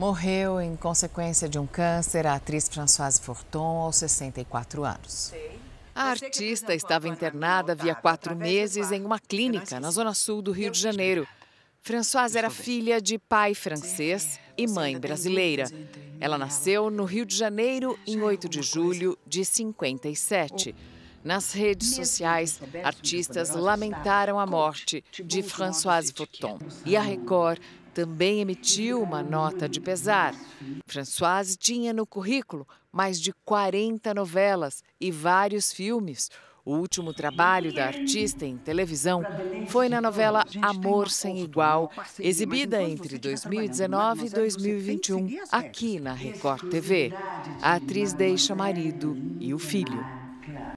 Morreu em consequência de um câncer a atriz Françoise Forton aos 64 anos. A artista estava internada havia quatro meses em uma clínica na zona sul do Rio de Janeiro. Françoise era filha de pai francês e mãe brasileira. Ela nasceu no Rio de Janeiro em 8 é de julho de 57. Nas redes sociais, artistas lamentaram a morte de Françoise Forton e a Record também emitiu uma nota de pesar. Françoise tinha no currículo mais de 40 novelas e vários filmes. O último trabalho da artista em televisão foi na novela Amor Sem Igual, exibida entre 2019 e 2021 aqui na Record TV. A atriz deixa marido e o filho.